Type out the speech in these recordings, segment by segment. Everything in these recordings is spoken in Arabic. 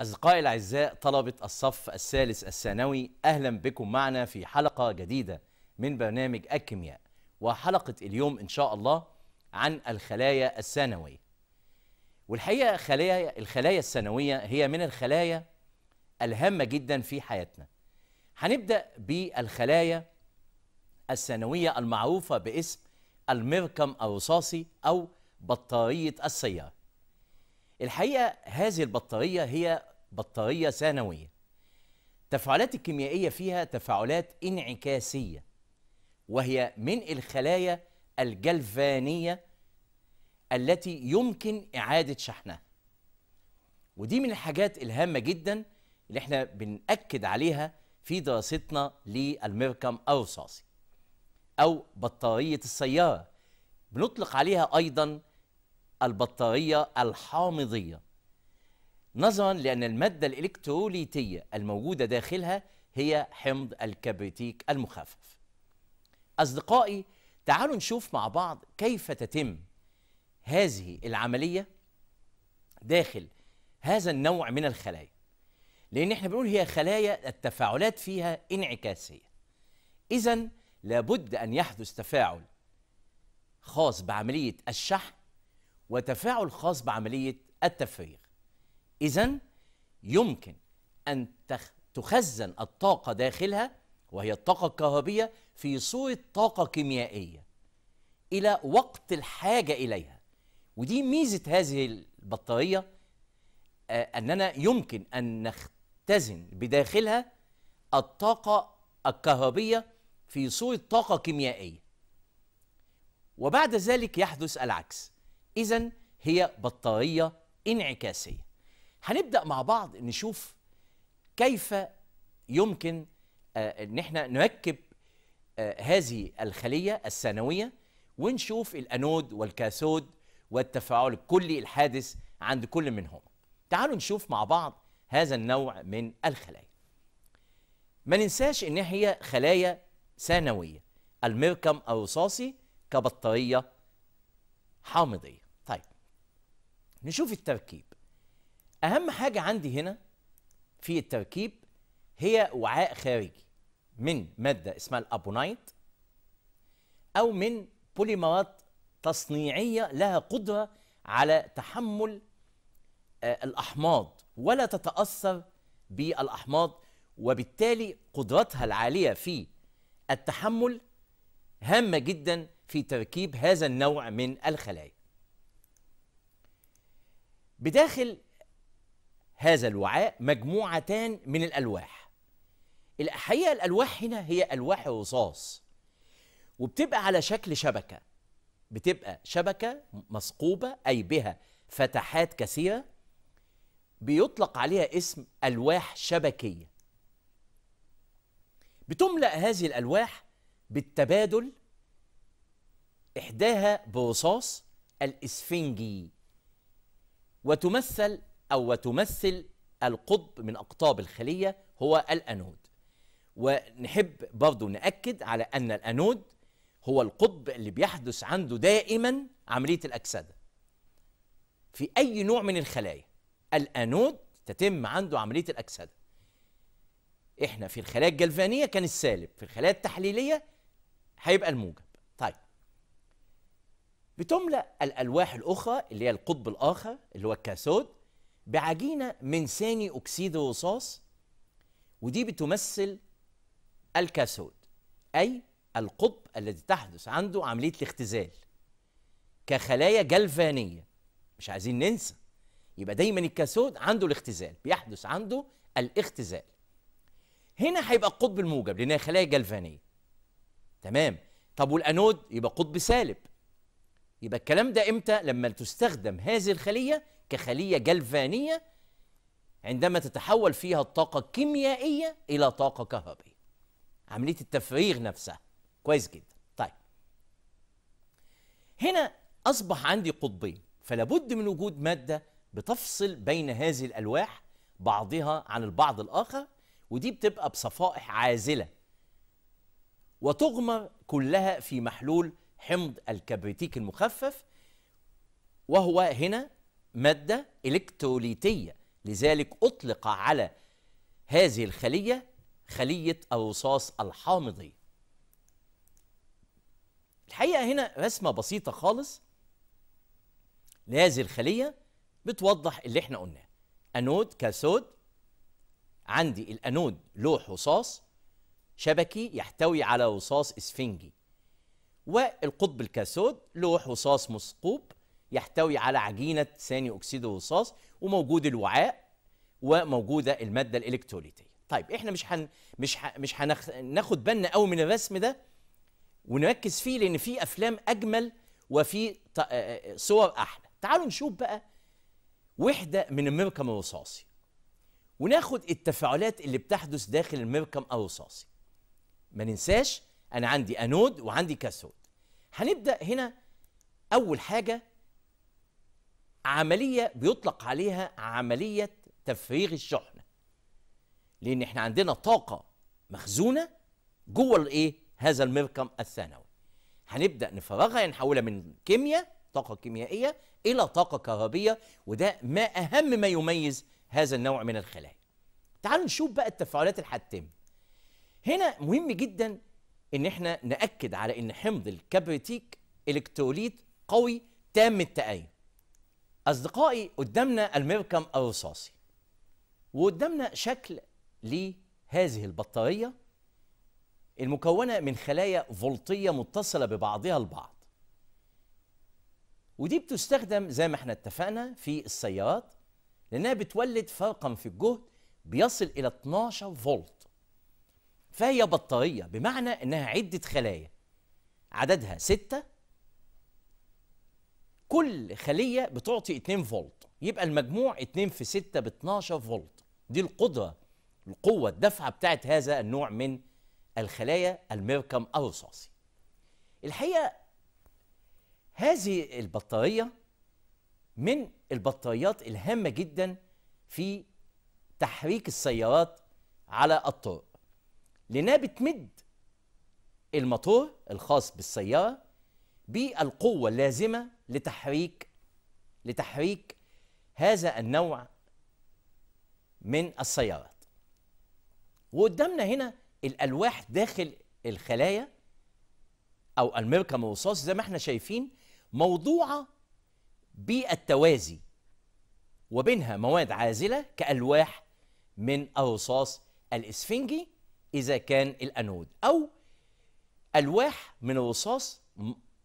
أصدقائي الأعزاء طلبة الصف الثالث الثانوي أهلا بكم معنا في حلقة جديدة من برنامج الكيمياء وحلقة اليوم إن شاء الله عن الخلايا الثانوية والحقيقة خلايا الخلايا الثانوية هي من الخلايا الهامة جدا في حياتنا هنبدأ بالخلايا الثانوية المعروفة باسم المركم الرصاصي أو بطارية السيارة الحقيقة هذه البطارية هي بطارية ثانوية التفاعلات الكيميائية فيها تفاعلات انعكاسية وهي من الخلايا الجلفانية التي يمكن إعادة شحنها ودي من الحاجات الهامة جدا اللي احنا بنأكد عليها في دراستنا للمركم الرصاصي أو بطارية السيارة بنطلق عليها أيضا البطارية الحامضية نظرا لأن المادة الإلكتروليتية الموجودة داخلها هي حمض الكبريتيك المخفف أصدقائي تعالوا نشوف مع بعض كيف تتم هذه العملية داخل هذا النوع من الخلايا لأن احنا بنقول هي خلايا التفاعلات فيها انعكاسية إذا لابد أن يحدث تفاعل خاص بعملية الشحن وتفاعل خاص بعملية التفريغ إذا يمكن أن تخزن الطاقة داخلها وهي الطاقة الكهربية في صورة طاقة كيميائية إلى وقت الحاجة إليها ودي ميزة هذه البطارية آه، أننا يمكن أن نختزن بداخلها الطاقة الكهربية في صورة طاقة كيميائية وبعد ذلك يحدث العكس إذا هي بطارية انعكاسية هنبدا مع بعض نشوف كيف يمكن آه، ان احنا نركب آه، هذه الخليه الثانويه ونشوف الانود والكاثود والتفاعل الكلي الحادث عند كل منهم تعالوا نشوف مع بعض هذا النوع من الخلايا ما ننساش ان هي خلايا ثانويه المركم الرصاصي كبطاريه حامضيه طيب نشوف التركيب اهم حاجه عندي هنا في التركيب هي وعاء خارجي من ماده اسمها الابونايت او من بوليمرات تصنيعيه لها قدره على تحمل آه، الاحماض ولا تتاثر بالاحماض وبالتالي قدرتها العاليه في التحمل هامه جدا في تركيب هذا النوع من الخلايا بداخل هذا الوعاء مجموعتان من الألواح الحقيقة الألواح هنا هي ألواح رصاص وبتبقى على شكل شبكة بتبقى شبكة مثقوبة أي بها فتحات كثيرة بيطلق عليها اسم ألواح شبكية بتملأ هذه الألواح بالتبادل إحداها برصاص الإسفنجي وتمثل أو وتمثل القطب من أقطاب الخلية هو الأنود ونحب برضو نأكد على أن الأنود هو القطب اللي بيحدث عنده دائما عملية الأكسدة في أي نوع من الخلايا الأنود تتم عنده عملية الأكسدة احنا في الخلايا الجلفانية كان السالب في الخلايا التحليلية هيبقى الموجب طيب بتملأ الألواح الأخرى اللي هي القطب الآخر اللي هو الكاثود بعجينه من ثاني اكسيد الرصاص ودي بتمثل الكاثود اي القطب الذي تحدث عنده عمليه الاختزال كخلايا جلفانيه مش عايزين ننسى يبقى دايما الكاثود عنده الاختزال بيحدث عنده الاختزال هنا هيبقى القطب الموجب لانها خلايا جلفانيه تمام طب والانود يبقى قطب سالب يبقى الكلام ده امتى لما تستخدم هذه الخليه كخليه جلفانيه عندما تتحول فيها الطاقه الكيميائيه الى طاقه كهربائيه عمليه التفريغ نفسها كويس جدا طيب هنا اصبح عندي قطبين فلا بد من وجود ماده بتفصل بين هذه الالواح بعضها عن البعض الاخر ودي بتبقى بصفائح عازله وتغمر كلها في محلول حمض الكبريتيك المخفف وهو هنا مادة إلكتروليتية لذلك أطلق على هذه الخلية خلية الرصاص الحامضي الحقيقة هنا رسمة بسيطة خالص لهذه الخلية بتوضح اللي احنا قلناه أنود كاثود عندي الأنود لوح رصاص شبكي يحتوي على رصاص إسفنجي والقطب الكاثود لوح رصاص مثقوب يحتوي على عجينه ثاني اكسيد الرصاص وموجود الوعاء وموجوده الماده الالكتروليتيه طيب احنا مش هن مش ح... مش هناخد بالنا قوي من الرسم ده ونركز فيه لان في افلام اجمل وفي ط... صور احلى تعالوا نشوف بقى وحده من المركم الرصاصي وناخد التفاعلات اللي بتحدث داخل المركم الرصاصي ما ننساش انا عندي انود وعندي كاثود هنبدا هنا اول حاجه عملية بيطلق عليها عملية تفريغ الشحنة لأن احنا عندنا طاقة مخزونة جوه الايه هذا المركم الثانوي هنبدأ نفرغها نحولها من كيمياء طاقة كيميائية إلى طاقة كهربية وده ما أهم ما يميز هذا النوع من الخلايا تعالوا نشوف بقى التفاعلات الحتمة هنا مهم جدا ان احنا نأكد على ان حمض الكبريتيك الكتروليت قوي تام التأين أصدقائي قدامنا المركم الرصاصي وقدامنا شكل لهذه البطارية المكونة من خلايا فولطية متصلة ببعضها البعض ودي بتستخدم زي ما احنا اتفقنا في السيارات لأنها بتولد فرقا في الجهد بيصل إلى 12 فولت فهي بطارية بمعنى أنها عدة خلايا عددها ستة كل خليه بتعطي 2 فولت يبقى المجموع 2 في 6 ب 12 فولت دي القدره القوه الدفعه بتاعت هذا النوع من الخلايا الميركم الرصاصي الحقيقه هذه البطاريه من البطاريات الهامه جدا في تحريك السيارات على الطرق لانها بتمد الموتور الخاص بالسياره بالقوه اللازمه لتحريك لتحريك هذا النوع من السيارات وقدامنا هنا الالواح داخل الخلايا او المركم الرصاصي زي ما احنا شايفين موضوعه بالتوازي وبينها مواد عازله كالواح من الرصاص الاسفنجي اذا كان الانود او الواح من الرصاص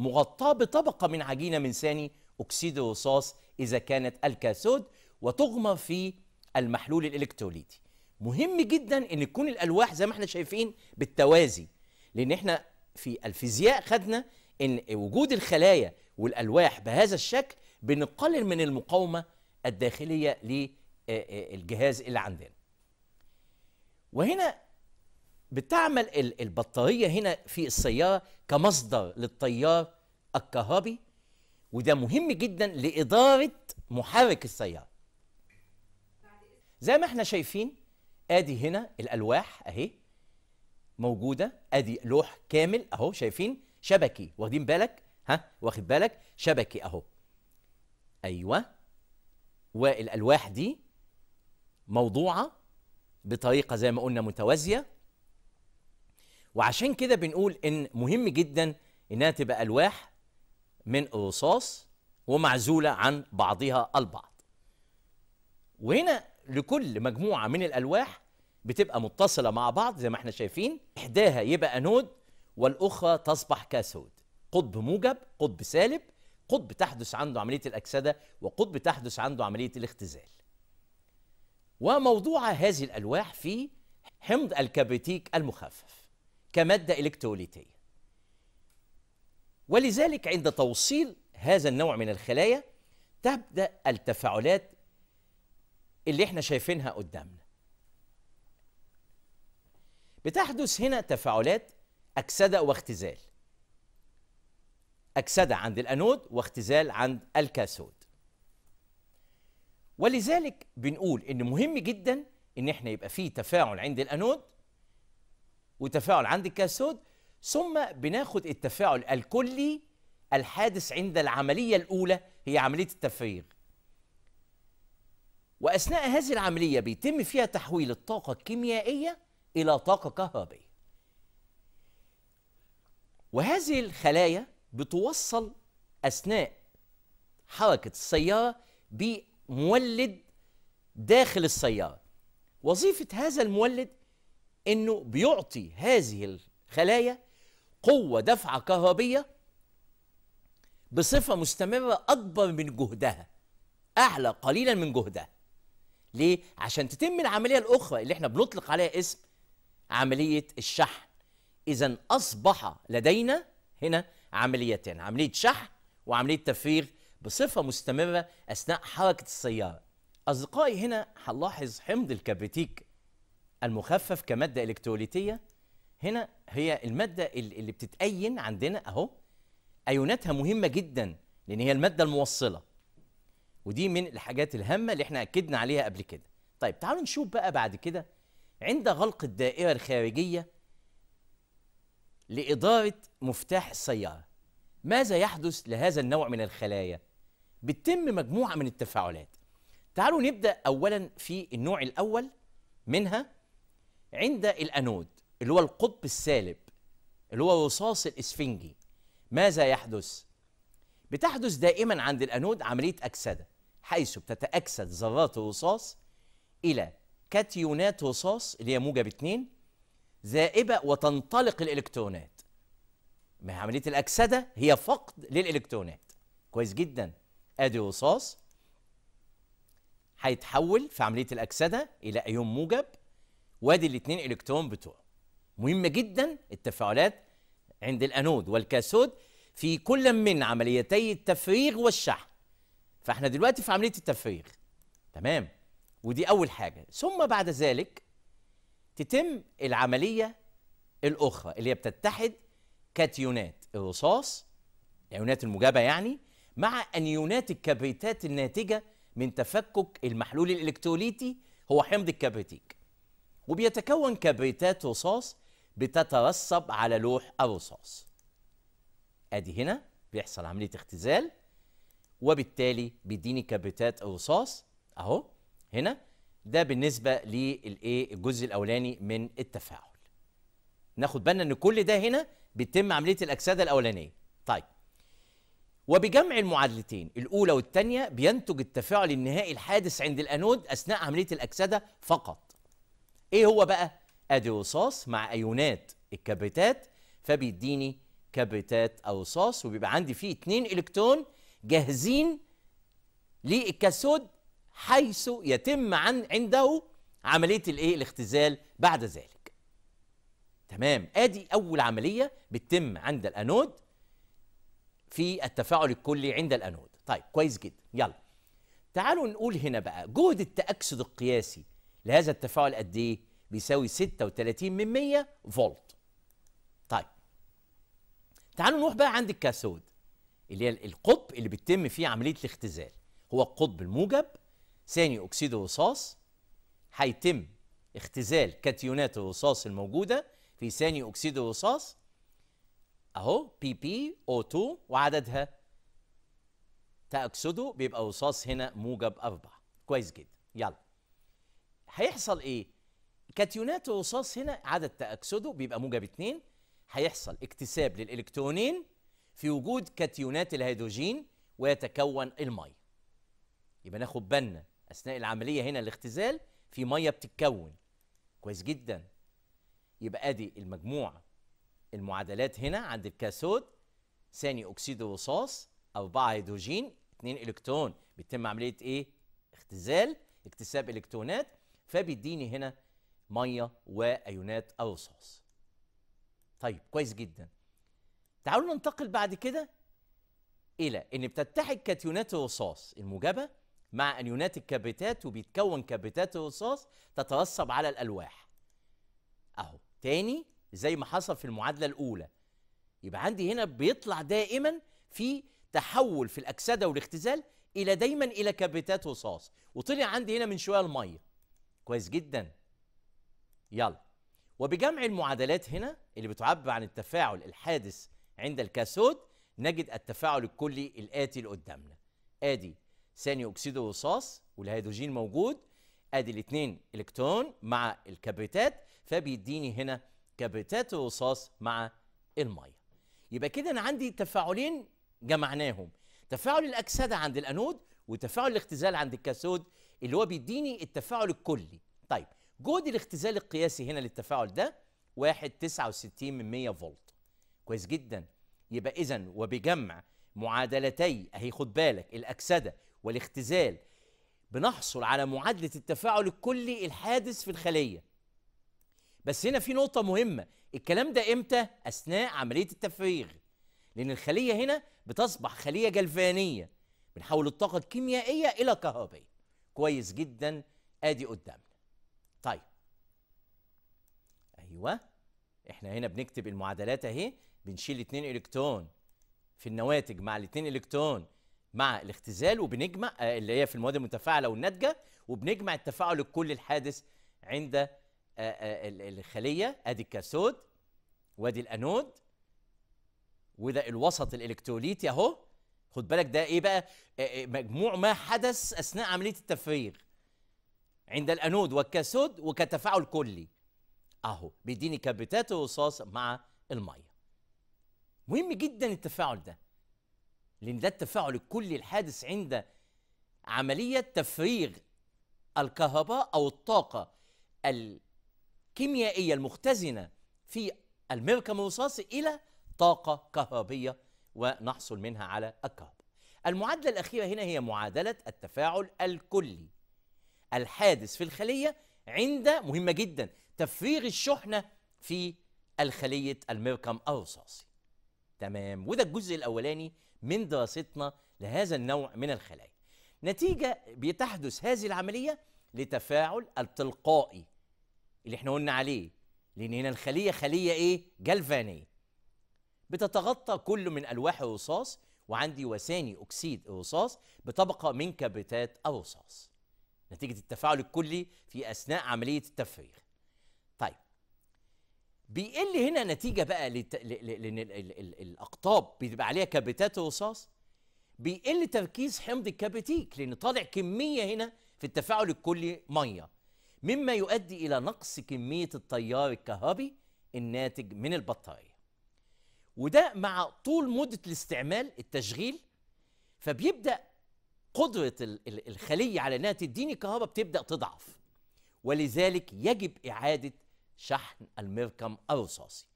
مغطاه بطبقه من عجينه من ثاني اكسيد الرصاص اذا كانت الكاثود وتغمى في المحلول الالكتروليتي مهم جدا ان تكون الالواح زي ما احنا شايفين بالتوازي لان احنا في الفيزياء خدنا ان وجود الخلايا والالواح بهذا الشكل بنقلل من المقاومه الداخليه للجهاز اللي عندنا وهنا بتعمل البطاريه هنا في السياره كمصدر للتيار الكهربي وده مهم جدا لاداره محرك السياره زي ما احنا شايفين ادي هنا الالواح اهي موجوده ادي لوح كامل اهو شايفين شبكي واخدين بالك ها واخد بالك شبكي اهو ايوه والالواح دي موضوعه بطريقه زي ما قلنا متوازيه وعشان كده بنقول ان مهم جدا انها تبقى الواح من الرصاص ومعزوله عن بعضها البعض وهنا لكل مجموعه من الالواح بتبقى متصله مع بعض زي ما احنا شايفين احداها يبقى انود والاخرى تصبح كاثود قطب موجب قطب سالب قطب تحدث عنده عمليه الاكسده وقطب تحدث عنده عمليه الاختزال وموضوع هذه الالواح في حمض الكبريتيك المخفف كمادة إلكتروليتية ولذلك عند توصيل هذا النوع من الخلايا تبدأ التفاعلات اللي احنا شايفينها قدامنا بتحدث هنا تفاعلات أكسدة واختزال أكسدة عند الأنود واختزال عند الكاثود ولذلك بنقول إن مهم جدا إن احنا يبقى فيه تفاعل عند الأنود وتفاعل عند الكاثود ثم بناخد التفاعل الكلي الحادث عند العملية الأولى هي عملية التفريغ وأثناء هذه العملية بيتم فيها تحويل الطاقة الكيميائية إلى طاقة كهربائية وهذه الخلايا بتوصل أثناء حركة السيارة بمولد داخل السيارة وظيفة هذا المولد انه بيعطي هذه الخلايا قوه دفعه كهربيه بصفه مستمره اكبر من جهدها اعلى قليلا من جهدها ليه عشان تتم العمليه الاخرى اللي احنا بنطلق عليها اسم عمليه الشحن اذا اصبح لدينا هنا عمليتين عمليه شحن وعمليه تفريغ بصفه مستمره اثناء حركه السياره اصدقائي هنا هنلاحظ حمض الكبريتيك المخفف كمادة إلكتروليتية هنا هي المادة اللي بتتأين عندنا أهو أيوناتها مهمة جدا لأن هي المادة الموصلة ودي من الحاجات الهامة اللي احنا أكدنا عليها قبل كده طيب تعالوا نشوف بقى بعد كده عند غلق الدائرة الخارجية لإدارة مفتاح السيارة ماذا يحدث لهذا النوع من الخلايا؟ بتتم مجموعة من التفاعلات تعالوا نبدأ أولا في النوع الأول منها عند الأنود اللي هو القطب السالب اللي هو رصاص الإسفنجي ماذا يحدث؟ بتحدث دائما عند الأنود عملية أكسدة حيث بتتأكسد ذرات الرصاص إلى كاتيونات رصاص اللي هي موجب 2 ذائبة وتنطلق الإلكترونات ما عملية الأكسدة هي فقد للإلكترونات كويس جدا أدي رصاص هيتحول في عملية الأكسدة إلى أيون موجب وادي الاثنين الكترون بتوعه مهمه جدا التفاعلات عند الانود والكاثود في كل من عمليتي التفريغ والشحن فاحنا دلوقتي في عمليه التفريغ تمام ودي اول حاجه ثم بعد ذلك تتم العمليه الاخرى اللي هي بتتحد كاتيونات الرصاص الايونات الموجبه يعني مع انيونات الكبريتات الناتجه من تفكك المحلول الالكتروليتي هو حمض الكبريتيك وبيتكون كبريتات رصاص بتترسب على لوح الرصاص ادي هنا بيحصل عمليه اختزال وبالتالي بيديني كبريتات الرصاص اهو هنا ده بالنسبه للايه الجزء الاولاني من التفاعل ناخد بالنا ان كل ده هنا بيتم عمليه الاكسده الاولانيه طيب وبجمع المعادلتين الاولى والثانيه بينتج التفاعل النهائي الحادث عند الانود اثناء عمليه الاكسده فقط ايه هو بقى ادي رصاص مع ايونات الكبريتات فبيديني كبريتات او رصاص وبيبقى عندي فيه اتنين الكترون جاهزين للكاثود حيث يتم عن عنده عمليه الايه الاختزال بعد ذلك تمام ادي اول عمليه بتتم عند الانود في التفاعل الكلي عند الانود طيب كويس جدا يلا تعالوا نقول هنا بقى جهد التاكسد القياسي لهذا التفاعل قد ايه؟ بيساوي 36 من 100 فولت. طيب تعالوا نروح بقى عند الكاثود اللي هي القطب اللي بتتم فيه عمليه الاختزال هو القطب الموجب ثاني اكسيد الرصاص هيتم اختزال كاتيونات الرصاص الموجوده في ثاني اكسيد الرصاص اهو بي بي او 2 وعددها تأكسده بيبقى رصاص هنا موجب 4 كويس جدا يلا هيحصل ايه كاتيونات الرصاص هنا عدد تاكسده بيبقى موجب 2 هيحصل اكتساب للالكترونين في وجود كاتيونات الهيدروجين ويتكون الميه يبقى ناخد بالنا اثناء العمليه هنا الاختزال في ميه بتتكون كويس جدا يبقى ادي المجموع المعادلات هنا عند الكاثود ثاني اكسيد الرصاص أربعة هيدروجين اتنين الكترون بتتم عمليه ايه اختزال اكتساب الكترونات فبيديني هنا ميه وايونات او رصاص طيب كويس جدا تعالوا ننتقل بعد كده الى ان بتتحد كاتيونات الرصاص الموجبه مع انيونات الكبتات وبيتكون كبتات الرصاص تترسب على الالواح اهو تاني زي ما حصل في المعادله الاولى يبقى عندي هنا بيطلع دائما في تحول في الاكسده والاختزال الى دايما الى كبتات رصاص وطلع عندي هنا من شويه الميه كويس جدا يلا وبجمع المعادلات هنا اللي بتعبر عن التفاعل الحادث عند الكاثود نجد التفاعل الكلي الآتي اللي قدامنا ادي ثاني اكسيد الرصاص والهيدروجين موجود ادي الاثنين الكترون مع الكبريتات فبيديني هنا كبريتات الرصاص مع الميه يبقى كده انا عندي تفاعلين جمعناهم تفاعل الاكسده عند الانود وتفاعل الاختزال عند الكاثود اللي هو بيديني التفاعل الكلي طيب جهد الاختزال القياسي هنا للتفاعل ده 1.69 من 100 فولت كويس جدا يبقى اذا وبجمع معادلتي اهي خد بالك الاكسده والاختزال بنحصل على معادله التفاعل الكلي الحادث في الخليه بس هنا في نقطه مهمه الكلام ده امتى اثناء عمليه التفريغ لان الخليه هنا بتصبح خليه جلفانيه بنحول الطاقه الكيميائيه الى كهربائيه كويس جدا ادي قدامنا طيب ايوه احنا هنا بنكتب المعادلات اهي بنشيل 2 الكترون في النواتج مع ال2 الكترون مع الاختزال وبنجمع آه، اللي هي في المواد المتفاعله والناتجه وبنجمع التفاعل الكلي الحادث عند آه، آه، الخليه ادي الكاثود وادي الانود وده الوسط الالكتروليتي اهو خد بالك ده ايه بقى آه، آه، مجموع ما حدث اثناء عمليه التفريغ عند الانود والكاثود وكتفاعل كلي اهو بيديني كبتات الرصاص مع الميه مهم جدا التفاعل ده لان ده التفاعل الكلي الحادث عند عمليه تفريغ الكهرباء او الطاقه الكيميائيه المختزنه في المركب الرصاصي الى طاقه كهربيه ونحصل منها على الكهرباء المعادلة الأخيرة هنا هي معادلة التفاعل الكلي الحادث في الخلية عند مهمة جدا تفريغ الشحنة في الخلية المركم الرصاصي تمام وده الجزء الأولاني من دراستنا لهذا النوع من الخلايا نتيجة بتحدث هذه العملية لتفاعل التلقائي اللي احنا قلنا عليه لأن هنا الخلية خلية إيه؟ جلفانية بتتغطى كل من ألواح الرصاص وعندي وثاني أكسيد الرصاص بطبقة من كبريتات الرصاص نتيجة التفاعل الكلي في أثناء عملية التفريغ طيب بيقل هنا نتيجة بقى لت... ل... لأن ال... ال... ال... الأقطاب بيبقى عليها كبريتات الرصاص بيقل تركيز حمض الكبريتيك لأن طالع كمية هنا في التفاعل الكلي مية مما يؤدي إلى نقص كمية التيار الكهربي الناتج من البطارية وده مع طول مدة الاستعمال التشغيل فبيبدأ قدرة الخلية على أنها تديني كهرباء بتبدأ تضعف ولذلك يجب إعادة شحن المركم الرصاصي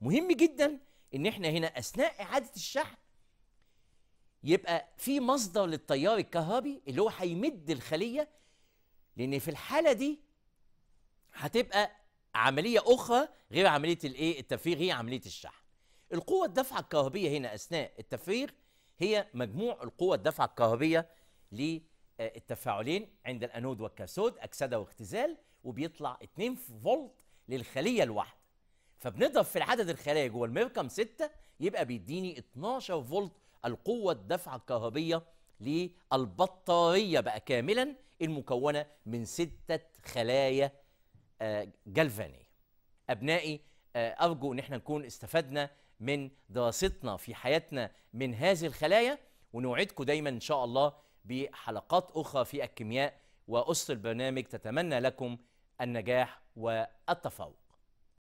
مهم جدا ان احنا هنا اثناء اعاده الشحن يبقى في مصدر للتيار الكهربي اللي هو هيمد الخليه لان في الحاله دي هتبقى عمليه اخرى غير عمليه الايه التفريغ هي عمليه الشحن القوة الدفعة الكهربية هنا أثناء التفريغ هي مجموع القوة الدفعة الكهربية للتفاعلين عند الأنود والكاثود أكسدة واختزال وبيطلع 2 فولت للخلية الواحدة فبنضرب في العدد الخلايا جوه المركم 6 يبقى بيديني 12 فولت القوة الدفعة الكهربية للبطارية بقى كاملا المكونة من ستة خلايا آه، جلفانية أبنائي آه، أرجو إن احنا نكون استفدنا من دراستنا في حياتنا من هذه الخلايا ونوعدكم دايما إن شاء الله بحلقات أخرى في الكيمياء وأسر البرنامج تتمنى لكم النجاح والتفوق